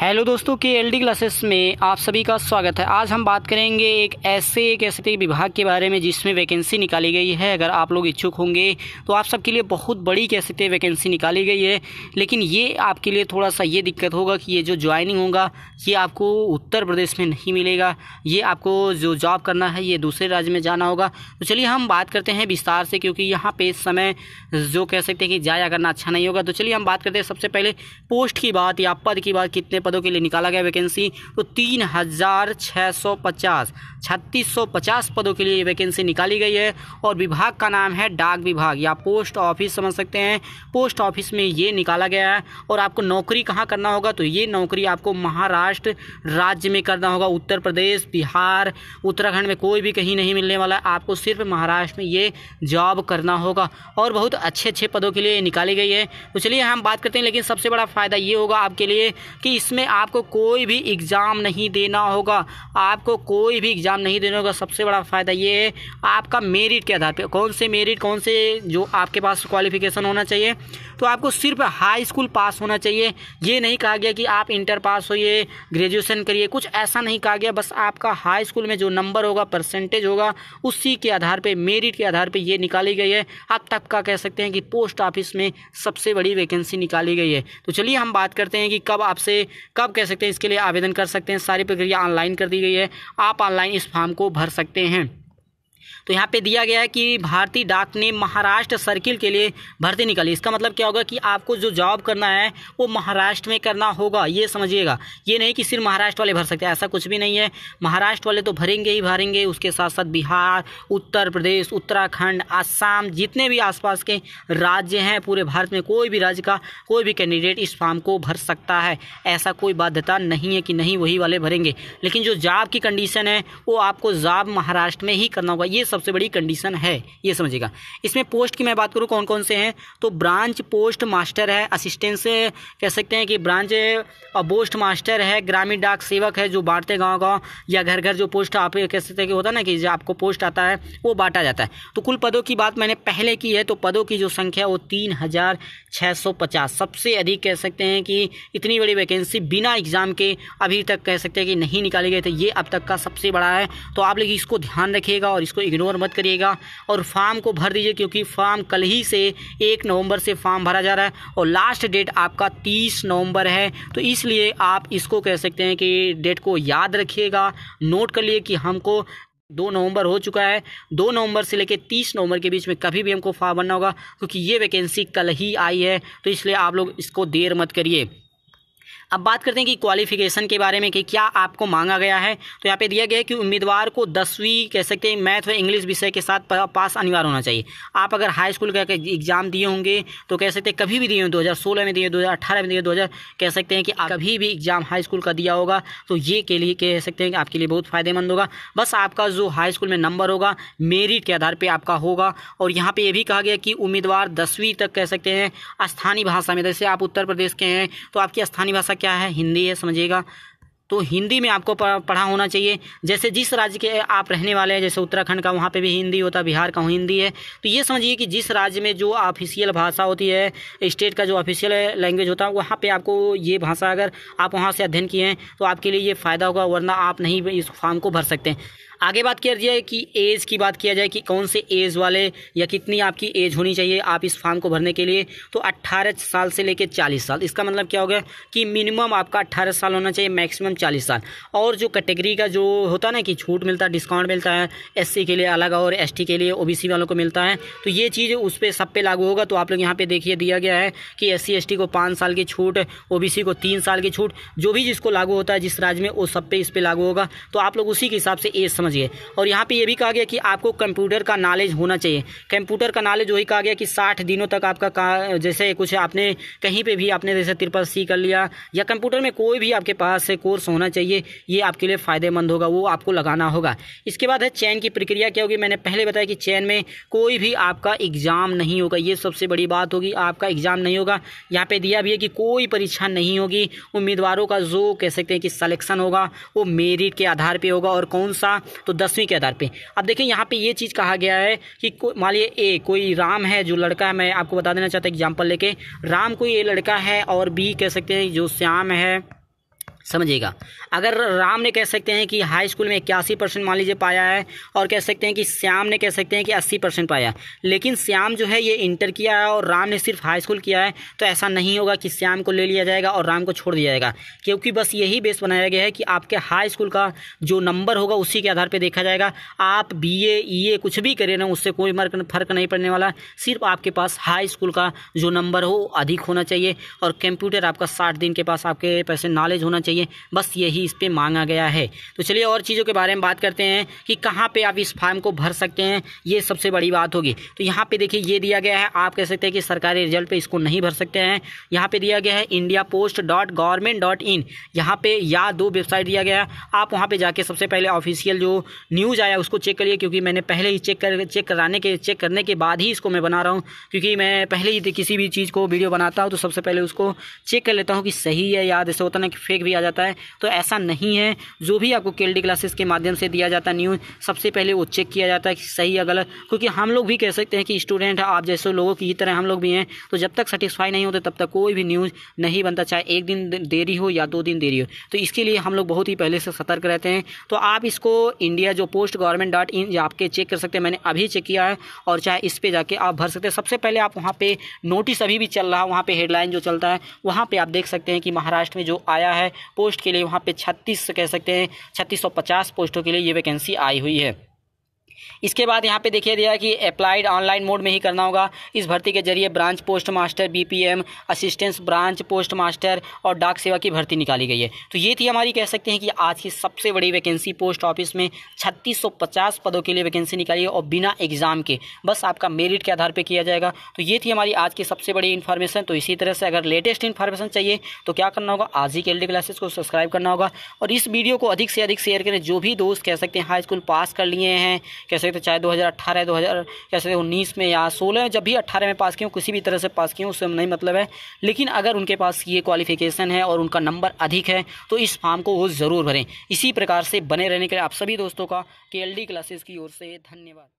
hello दोस्तों के L D classes में आप सभी का स्वागत है आज हम बात करेंगे एक ऐसे एक ऐसे विभाग के बारे में जिसमें वैकेंसी निकाली गई है अगर आप लोग इच्छुक होंगे तो आप सबके लिए बहुत बड़ी कह सकते वैकेंसी निकाली गई है लेकिन ये आपके लिए थोड़ा सा ये दिक्कत होगा कि ये जो ज्वाइनिंग होगा ये आपको उत्तर प्रदेश में नहीं मिलेगा ये आपको जो जॉब करना है ये दूसरे राज्य में जाना होगा तो चलिए हम बात करते हैं विस्तार से क्योंकि यहाँ पर समय जो कह सकते हैं कि जाया करना अच्छा नहीं होगा तो चलिए हम बात करते हैं सबसे पहले पोस्ट की बात या पद की बात कितने पदों के लिए निकाला गया वैकेंसी तो तीन हज़ार छः सौ पचास छत्तीस सौ पचास पदों के लिए वैकेंसी निकाली गई है और विभाग का नाम है डाक विभाग या पोस्ट ऑफिस समझ सकते हैं पोस्ट ऑफिस में ये निकाला गया है और आपको नौकरी कहाँ करना होगा तो ये नौकरी आपको महाराष्ट्र राज्य में करना होगा उत्तर प्रदेश बिहार उत्तराखंड में कोई भी कहीं नहीं मिलने वाला आपको सिर्फ महाराष्ट्र में ये जॉब करना होगा और बहुत अच्छे अच्छे पदों के लिए निकाली गई है तो चलिए हम बात करते हैं लेकिन सबसे बड़ा फ़ायदा ये होगा आपके लिए कि इसमें इसमें आपको कोई भी एग्ज़ाम नहीं देना होगा आपको कोई भी एग्ज़ाम नहीं देना होगा सबसे बड़ा फ़ायदा ये है आपका मेरिट के आधार पर कौन से मेरिट कौन से जो आपके पास क्वालिफिकेशन होना चाहिए तो आपको सिर्फ हाई स्कूल पास होना चाहिए ये नहीं कहा गया कि आप इंटर पास होइए ग्रेजुएशन करिए कुछ ऐसा नहीं कहा गया बस आपका हाई स्कूल में जो नंबर होगा परसेंटेज होगा उसी के आधार पर मेरिट के आधार पर ये निकाली गई है आप का कह सकते हैं कि पोस्ट ऑफिस में सबसे बड़ी वैकेंसी निकाली गई है तो चलिए हम बात करते हैं कि कब आपसे कब कह सकते हैं इसके लिए आवेदन कर सकते हैं सारी प्रक्रिया ऑनलाइन कर दी गई है आप ऑनलाइन इस फॉर्म को भर सकते हैं तो यहाँ पे दिया गया है कि भारतीय डाक ने महाराष्ट्र सर्किल के लिए भर्ती निकाली इसका मतलब क्या होगा कि आपको जो जॉब करना है वो महाराष्ट्र में करना होगा ये समझिएगा ये नहीं कि सिर्फ महाराष्ट्र वाले भर सकते ऐसा कुछ भी नहीं है महाराष्ट्र वाले तो भरेंगे ही भरेंगे उसके साथ साथ बिहार उत्तर प्रदेश उत्तराखंड आसाम जितने भी आसपास के राज्य हैं पूरे भारत में कोई भी राज्य का कोई भी कैंडिडेट इस फॉर्म को भर सकता है ऐसा कोई बाध्यता नहीं है कि नहीं वही वाले भरेंगे लेकिन जो जॉब की कंडीशन है वो आपको जॉब महाराष्ट्र में ही करना होगा ये सब सबसे बड़ी कंडीशन है ये समझिएगा इसमें पोस्ट की मैं बात करूँ कौन कौन से हैं तो ब्रांच पोस्ट मास्टर है असिस्टेंस कह सकते हैं कि ब्रांच पोस्ट मास्टर है ग्रामीण डाक सेवक है जो बांटते गाँव गाँव या घर घर जो पोस्ट आप कह सकते हैं कि होता ना कि आपको पोस्ट आता है वो बांटा जाता है तो कुल पदों की बात मैंने पहले की है तो पदों की जो संख्या वो तीन हज़ार छः सौ पचास सबसे अधिक कह सकते हैं कि इतनी बड़ी वैकेंसी बिना एग्ज़ाम के अभी तक कह सकते हैं कि नहीं निकाली गई थी तो ये अब तक का सबसे बड़ा है तो आप लोग इसको ध्यान रखिएगा और इसको इग्नोर इग्नोर मत करिएगा और फॉर्म को भर दीजिए क्योंकि फॉर्म कल ही से एक नवंबर से फॉर्म भरा जा रहा है और लास्ट डेट आपका तीस नवंबर है तो इसलिए आप इसको कह सकते हैं कि डेट को याद रखिएगा नोट कर लिए कि हमको दो नवंबर हो चुका है दो नवंबर से लेकर तीस नवंबर के बीच में कभी भी हमको फॉर्म भरना होगा क्योंकि ये वैकेंसी कल ही आई है तो इसलिए आप लोग इसको देर मत करिए अब बात करते हैं कि क्वालिफिकेशन के बारे में कि क्या आपको मांगा गया है तो यहाँ पे दिया गया है कि उम्मीदवार को दसवीं कह सकते हैं मैथ व इंग्लिश विषय के साथ पास अनिवार्य होना चाहिए आप अगर हाई स्कूल का एग्ज़ाम दिए होंगे तो कह सकते हैं कभी भी दिए हों दो में दिए दो में दिए दो कह सकते हैं कि कभी भी एग्ज़ाम हाई स्कूल का दिया होगा तो ये के लिए कह सकते हैं कि आपके लिए बहुत फ़ायदेमंद होगा बस आपका जो हाई स्कूल में नंबर होगा मेरिट के आधार पर आपका होगा और यहाँ पर यह भी कहा गया कि उम्मीदवार दसवीं तक कह सकते हैं स्थानीय भाषा में जैसे आप उत्तर प्रदेश के हैं तो आपकी स्थानीय भाषा क्या है हिंदी है समझिएगा तो हिंदी में आपको पढ़ा होना चाहिए जैसे जिस राज्य के आप रहने वाले हैं जैसे उत्तराखंड का वहाँ पे भी हिंदी होता है बिहार का हिंदी है तो ये समझिए कि जिस राज्य में जो ऑफिशियल भाषा होती है स्टेट का जो ऑफिशियल लैंग्वेज होता है वहाँ पे आपको ये भाषा अगर आप वहाँ से अध्ययन किए हैं तो आपके लिए ये फ़ायदा होगा वरना आप नहीं इस फॉर्म को भर सकते हैं आगे बात किया जाए कि एज की बात किया जाए कि कौन से एज वाले या कितनी आपकी एज होनी चाहिए आप इस फॉर्म को भरने के लिए तो 18 साल से लेकर 40 साल इसका मतलब क्या हो गया कि मिनिमम आपका 18 साल होना चाहिए मैक्सिमम 40 साल और जो कैटेगरी का जो होता है ना कि छूट मिलता है डिस्काउंट मिलता है एस के लिए अलग और एस के लिए ओ वालों को मिलता है तो ये चीज़ उस पर सब पे लागू होगा तो आप लोग यहाँ पर देखिए दिया गया है कि एस सी को पाँच साल की छूट ओ को तीन साल की छूट जो भी जिसको लागू होता है जिस राज्य में वो सब पे इस पर लागू होगा तो आप लोग उसी के हिसाब से एज समझ समझिए और यहाँ पे ये भी कहा गया कि आपको कंप्यूटर का नॉलेज होना चाहिए कंप्यूटर का नॉलेज वही कहा गया कि साठ दिनों तक आपका जैसे कुछ आपने कहीं पर भी आपने जैसे तिरपल सी कर लिया या कंप्यूटर में कोई भी आपके पास से कोर्स होना चाहिए ये आपके लिए फ़ायदेमंद होगा वो आपको लगाना होगा इसके बाद है चैन की प्रक्रिया क्या होगी मैंने पहले बताया कि चैन में कोई भी आपका एग्ज़ाम नहीं होगा ये सबसे बड़ी बात होगी आपका एग्ज़ाम नहीं होगा यहाँ पर दिया भी है कि कोई परीक्षा नहीं होगी उम्मीदवारों का जो कह सकते हैं कि सलेक्शन होगा वो मेरिट के आधार पर होगा और कौन सा तो दसवीं के आधार पे अब देखिए यहाँ पे ये चीज़ कहा गया है कि मान लिए ए कोई राम है जो लड़का है मैं आपको बता देना चाहता हूँ एग्जाम्पल लेके राम कोई ए लड़का है और बी कह सकते हैं जो श्याम है समझिएगा अगर राम ने कह सकते हैं कि हाई स्कूल में इक्यासी परसेंट मान लीजिए पाया है और कह सकते हैं कि श्याम ने कह सकते हैं कि अस्सी परसेंट पाया लेकिन श्याम जो है ये इंटर किया है और राम ने सिर्फ हाई स्कूल किया है तो ऐसा नहीं होगा कि श्याम को ले लिया जाएगा और राम को छोड़ दिया जाएगा क्योंकि बस यही बेस बनाया गया है कि आपके हाई स्कूल का जो नंबर होगा उसी के आधार पर देखा जाएगा आप बी ए कुछ भी करें ना उससे कोई फर्क नहीं पड़ने वाला सिर्फ आपके पास हाई स्कूल का जो नंबर हो अधिक होना चाहिए और कंप्यूटर आपका साठ दिन के पास आपके पैसे नॉलेज होना चाहिए चाहिए बस यही इस पर मांगा गया है तो चलिए और चीज़ों के बारे में बात करते हैं कि कहाँ पर आप इस फार्म को भर सकते हैं ये सबसे बड़ी बात होगी तो यहाँ पर देखिए ये दिया गया है आप कह सकते हैं कि सरकारी रिजल्ट पर इसको नहीं भर सकते हैं यहाँ पर दिया गया है India post dot government dot in यहाँ पर या दो वेबसाइट दिया गया है आप वहाँ पर जाके सबसे पहले ऑफिशियल जो न्यूज़ आया उसको चेक करिए क्योंकि मैंने पहले ही चेक कर चेक कराने के चेक करने के बाद ही इसको मैं बना रहा हूँ क्योंकि मैं पहले ही किसी भी चीज़ को वीडियो बनाता हूँ तो सबसे पहले उसको चेक कर लेता हूँ कि सही है या जैसे होता ना कि फेक भी आ जाता जाता है तो ऐसा नहीं है जो भी आपको के क्लासेस के माध्यम से दिया जाता है न्यूज़ सबसे पहले वो चेक किया जाता है कि सही या गलत क्योंकि हम लोग भी कह सकते हैं कि स्टूडेंट आप जैसे लोगों की तरह हम लोग भी हैं तो जब तक सेटिस्फाई नहीं होते तब तक कोई भी न्यूज़ नहीं बनता चाहे एक दिन देरी हो या दो दिन देरी हो तो इसके लिए हम लोग बहुत ही पहले से सतर्क रहते हैं तो आप इसको इंडिया जो पोस्ट गवर्नमेंट डॉट इन आपके चेक कर सकते हैं मैंने अभी चेक किया है और चाहे इस पर जाके आप भर सकते हैं सबसे पहले आप वहाँ पर नोटिस अभी भी चल रहा है वहाँ पर हेडलाइन जो चलता है वहाँ पर आप देख सकते हैं कि महाराष्ट्र में जो आया है पोस्ट के लिए वहाँ पे छत्तीस कह सकते हैं छत्तीस पोस्टों के लिए ये वैकेंसी आई हुई है इसके बाद यहाँ पे देखिए दिया कि अप्लाइड ऑनलाइन मोड में ही करना होगा इस भर्ती के जरिए branch post master B assistants branch post master और डाक सेवा की भर्ती निकाली गई है तो ये थी हमारी कह सकते हैं कि आज की सबसे बड़ी वैकेंसी पोस्ट ऑफिस में छत्तीस पदों के लिए वैकेंसी निकाली है और बिना एग्ज़ाम के बस आपका मेरिट के आधार पर किया जाएगा तो ये थी हमारी आज की सबसे बड़ी इन्फॉर्मेशन तो इसी तरह से अगर लेटेस्ट इन्फॉर्मेशन चाहिए तो क्या करना होगा आज ही के एल क्लासेस को सब्सक्राइब करना होगा और इस वीडियो को अधिक से अधिक शेयर करें जो भी दोस्त कह सकते हैं हाई स्कूल पास कर लिए हैं कह सकते चाहे दो हज़ार अट्ठारह दो हज़ार कह सकते उन्नीस में या सोलह जब भी अट्ठारह में पास किए हूँ किसी भी तरह से पास किए हों उससे नहीं मतलब है लेकिन अगर उनके पास ये क्वालिफिकेशन है और उनका नंबर अधिक है तो इस फॉर्म को वो ज़रूर भरें इसी प्रकार से बने रहने के लिए आप सभी दोस्तों का के क्लासेस की ओर से धन्यवाद